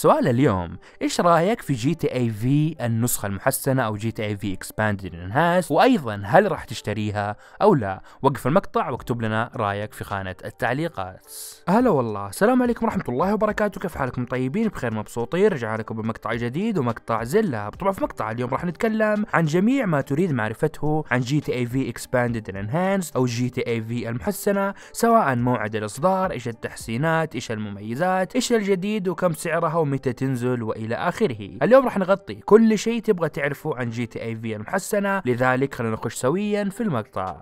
سؤال اليوم ايش رايك في جي تي اي في النسخه المحسنه او جي تي اي في اكسباندد انهاس وايضا هل راح تشتريها او لا وقف المقطع واكتب لنا رايك في خانه التعليقات هلا والله السلام عليكم ورحمه الله وبركاته كيف حالكم طيبين بخير مبسوطين رجعنا لكم بمقطع جديد ومقطع زله طبعا في مقطع اليوم راح نتكلم عن جميع ما تريد معرفته عن جي تي اي في اكسباندد انهانس او جي تي اي في المحسنه سواء موعد الاصدار ايش التحسينات ايش المميزات ايش الجديد وكم سعرها ومتى تنزل والى اخره اليوم راح نغطي كل شيء تبغى تعرفه عن جي تي اي في المحسنه لذلك خلينا نخش سويا في المقطع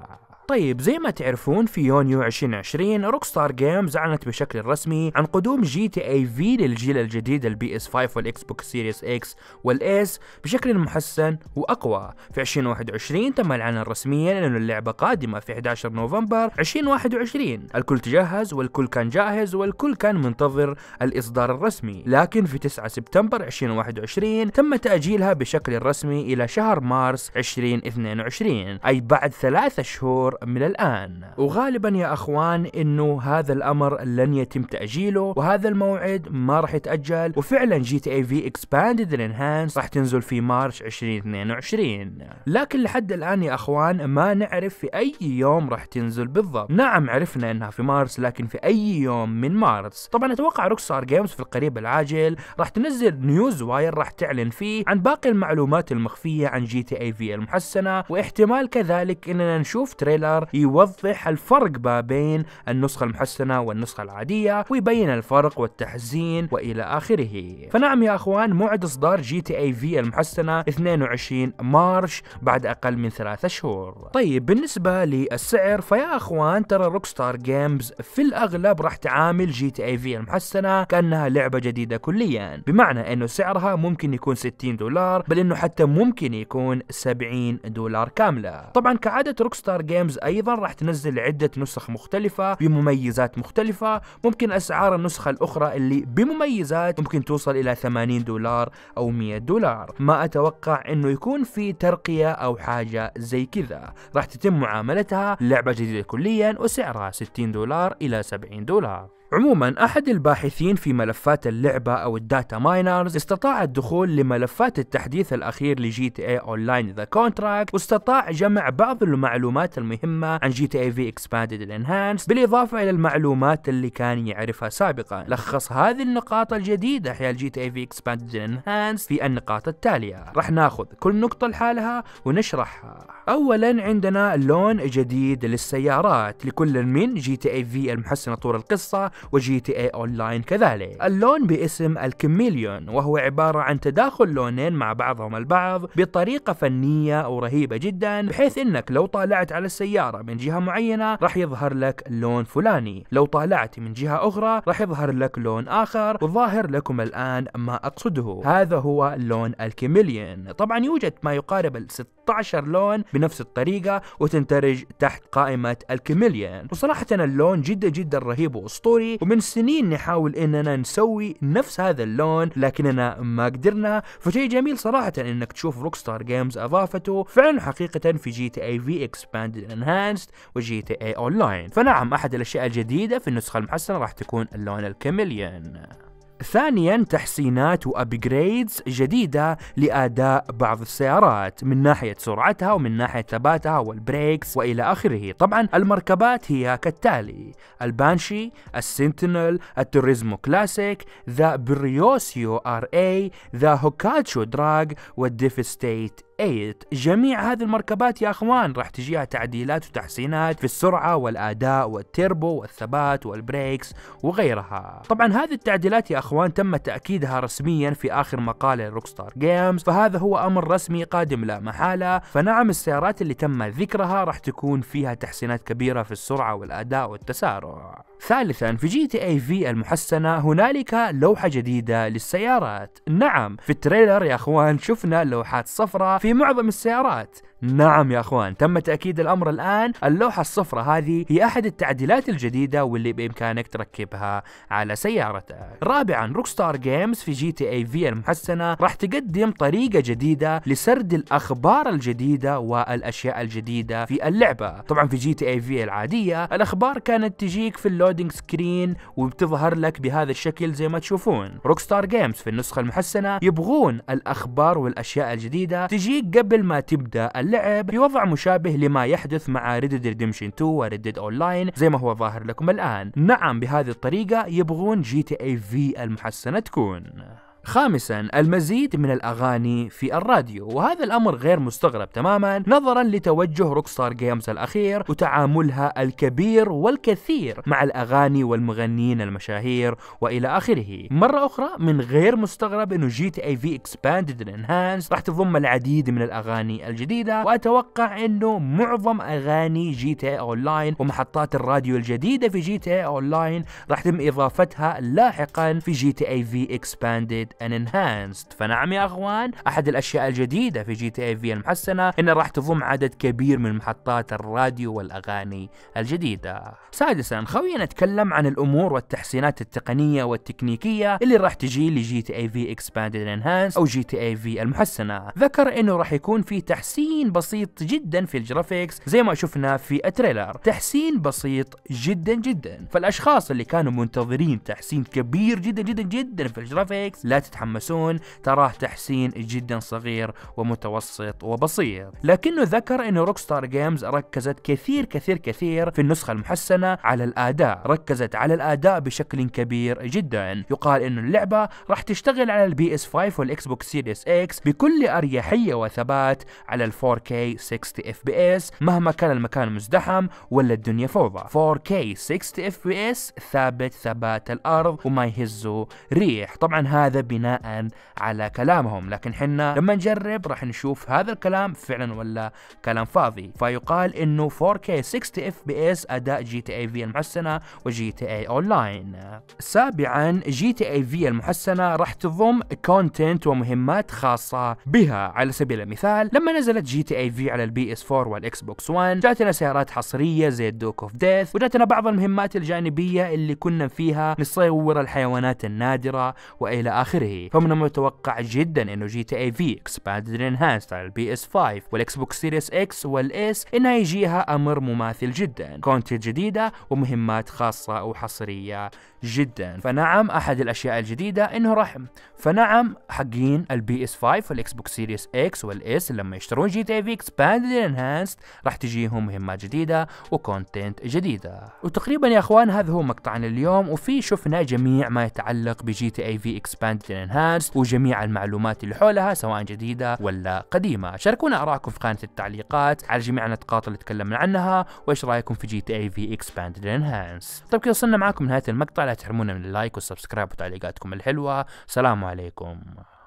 طيب زي ما تعرفون في يونيو 2020 روكستار جيمز اعلنت بشكل رسمي عن قدوم جي تي اي في للجيل الجديد البي اس 5 والاكس بوكس سيريس اكس والاس بشكل محسن واقوى في 2021 تم الاعلان رسميا ان اللعبه قادمه في 11 نوفمبر 2021 الكل تجهز والكل كان جاهز والكل كان منتظر الاصدار الرسمي لكن في 9 سبتمبر 2021 تم تاجيلها بشكل رسمي الى شهر مارس 2022 اي بعد ثلاثة شهور من الآن وغالبا يا أخوان أنه هذا الأمر لن يتم تأجيله وهذا الموعد ما راح يتأجل وفعلا جي تي اي في اكسباندد and راح تنزل في مارش 2022 لكن لحد الآن يا أخوان ما نعرف في أي يوم راح تنزل بالضبط نعم عرفنا أنها في مارس لكن في أي يوم من مارس طبعا أتوقع روكسار جيمز في القريب العاجل راح تنزل نيوز واير راح تعلن فيه عن باقي المعلومات المخفية عن جي تي اي في المحسنة واحتمال كذلك أننا نشوف تريلر تريلر يوضح الفرق ما بين النسخة المحسنة والنسخة العادية ويبين الفرق والتحزين والى اخره فنعم يا اخوان موعد اصدار جي تي اي في المحسنة 22 مارش بعد اقل من ثلاثة شهور طيب بالنسبة للسعر فيا اخوان ترى روكستار جيمز في الاغلب راح تعامل جي تي اي في المحسنة كانها لعبة جديدة كليا بمعنى انه سعرها ممكن يكون 60 دولار بل انه حتى ممكن يكون 70 دولار كاملة طبعا كعادة روكستار جيمز أيضا راح تنزل عدة نسخ مختلفة بمميزات مختلفة ممكن أسعار النسخة الأخرى اللي بمميزات ممكن توصل إلى 80 دولار أو 100 دولار ما أتوقع أنه يكون في ترقية أو حاجة زي كذا راح تتم معاملتها لعبة جديدة كليا وسعرها 60 دولار إلى 70 دولار عموما أحد الباحثين في ملفات اللعبة أو الداتا ماينرز استطاع الدخول لملفات التحديث الأخير لجي تي اي أونلاين ذا كونتراكت واستطاع جمع بعض المعلومات المهمة عن جي تي اي في اكسباندد الانهانس بالإضافة إلى المعلومات اللي كان يعرفها سابقا لخص هذه النقاط الجديدة حيال جي تي اي في اكسباندد الانهانس في النقاط التالية راح ناخذ كل نقطة لحالها ونشرحها اولا عندنا لون جديد للسيارات لكل من جي تي اي في المحسنة طول القصة وجي تي اي اونلاين كذلك اللون باسم الكميليون وهو عبارة عن تداخل لونين مع بعضهم البعض بطريقة فنية ورهيبة جدا بحيث انك لو طالعت على السيارة من جهة معينة راح يظهر لك لون فلاني لو طالعت من جهة اخرى راح يظهر لك لون اخر وظاهر لكم الان ما اقصده هذا هو لون الكميليون طبعا يوجد ما يقارب ال 16 لون بنفس الطريقة وتندرج تحت قائمة الكاميليان وصراحة اللون جدا جدا رهيب واسطوري ومن سنين نحاول اننا نسوي نفس هذا اللون لكننا ما قدرنا فشيء جميل صراحة انك تشوف روك ستار جيمز اضافته فعلا حقيقة في جي تي اي في اكسباندد انهانسد وجي تي اي اونلاين فنعم احد الاشياء الجديدة في النسخة المحسنة راح تكون اللون الكاميليان ثانيا تحسينات وابجريدز جديدة لأداء بعض السيارات من ناحية سرعتها ومن ناحية ثباتها والبريكس وإلى آخره طبعا المركبات هي كالتالي البانشي السنتينل التوريزمو كلاسيك ذا بريوسيو ار اي ذا هوكاتشو دراج والديفستيت 8 جميع هذه المركبات يا اخوان راح تجيها تعديلات وتحسينات في السرعة والاداء والتربو والثبات والبريكس وغيرها طبعا هذه التعديلات يا اخوان تم تأكيدها رسميا في اخر مقال لروكستار جيمز فهذا هو امر رسمي قادم لا محالة فنعم السيارات اللي تم ذكرها راح تكون فيها تحسينات كبيرة في السرعة والاداء والتسارع ثالثا في جي تي اي في المحسنة هنالك لوحة جديدة للسيارات نعم في التريلر يا اخوان شفنا لوحات صفراء في في معظم السيارات نعم يا اخوان تم تاكيد الامر الان اللوحه الصفراء هذه هي احد التعديلات الجديده واللي بامكانك تركبها على سيارتك رابعا روكستار جيمز في جي تي اي في المحسنه راح تقدم طريقه جديده لسرد الاخبار الجديده والاشياء الجديده في اللعبه طبعا في جي تي اي في العاديه الاخبار كانت تجيك في اللودينج سكرين وبتظهر لك بهذا الشكل زي ما تشوفون روكستار جيمز في النسخه المحسنه يبغون الاخبار والاشياء الجديده تجيك قبل ما تبدا اللعب بوضع مشابه لما يحدث مع ريدد ريدمشن 2 وريدد اونلاين زي ما هو ظاهر لكم الان نعم بهذه الطريقة يبغون جي تي اي في المحسنة تكون خامسا المزيد من الأغاني في الراديو وهذا الأمر غير مستغرب تماما نظرا لتوجه روكستار جيمز الأخير وتعاملها الكبير والكثير مع الأغاني والمغنيين المشاهير وإلى آخره مرة أخرى من غير مستغرب أنه جي تي اي في اكسباندد انهانس راح تضم العديد من الأغاني الجديدة وأتوقع أنه معظم أغاني جي تي اي أونلاين ومحطات الراديو الجديدة في جي تي اي أونلاين راح تم إضافتها لاحقا في جي تي اي في اكسباندد ان انهانسد فنعم يا اخوان احد الاشياء الجديده في جي تي اي في المحسنه انها راح تضم عدد كبير من محطات الراديو والاغاني الجديده سادسا خوينا نتكلم عن الامور والتحسينات التقنيه والتكنيكيه اللي راح تجي لجي تي اي في اكسباندد انهانس او جي تي اي في المحسنه ذكر انه راح يكون في تحسين بسيط جدا في الجرافيكس زي ما شفنا في التريلر تحسين بسيط جدا جدا فالاشخاص اللي كانوا منتظرين تحسين كبير جدا جدا جدا في الجرافيكس لا تتحمسون تراه تحسين جدا صغير ومتوسط وبسيط لكنه ذكر انه روكستار جيمز ركزت كثير كثير كثير في النسخة المحسنة على الأداء ركزت على الأداء بشكل كبير جدا يقال انه اللعبة راح تشتغل على البي اس 5 والإكس بوكس سيريس اكس بكل أريحية وثبات على ال 4K 60 اف بي اس مهما كان المكان مزدحم ولا الدنيا فوضى 4K 60 اف بي اس ثابت ثبات الأرض وما يهزه ريح طبعا هذا بناء على كلامهم لكن حنا لما نجرب راح نشوف هذا الكلام فعلا ولا كلام فاضي فيقال انه 4K 60 FPS اداء جي تي اي في المحسنة وجي تي اي اونلاين سابعا جي تي اي في المحسنة راح تضم كونتنت ومهمات خاصة بها على سبيل المثال لما نزلت جي تي اي في على البي اس 4 والاكس بوكس 1 جاتنا سيارات حصرية زي الدوك اوف ديث وجاتنا بعض المهمات الجانبية اللي كنا فيها نصور الحيوانات النادرة والى اخره آخره فمن المتوقع جدا أنه جي تي اي في اكسباندد انهانسد على البي اس 5 والاكس بوكس سيريس اكس والاس انها يجيها امر مماثل جدا كونتنت جديدة ومهمات خاصة وحصرية جدا فنعم احد الاشياء الجديدة انه رحم فنعم حقين البي اس 5 والاكس بوكس سيريس اكس والاس لما يشترون جي تي اي في اكسباندد انهانسد راح تجيهم مهمات جديدة وكونتنت جديدة وتقريبا يا اخوان هذا هو مقطعنا اليوم وفي شفنا جميع ما يتعلق بجي تي اي في اكسباند بشكل انهانس وجميع المعلومات اللي حولها سواء جديدة ولا قديمة شاركونا أراءكم في قناة التعليقات على جميع النقاط اللي تكلمنا عنها وإيش رأيكم في جي تي اي في اكسباندد انهانس طيب كده وصلنا معكم نهاية المقطع لا تحرمونا من اللايك والسبسكرايب وتعليقاتكم الحلوة سلام عليكم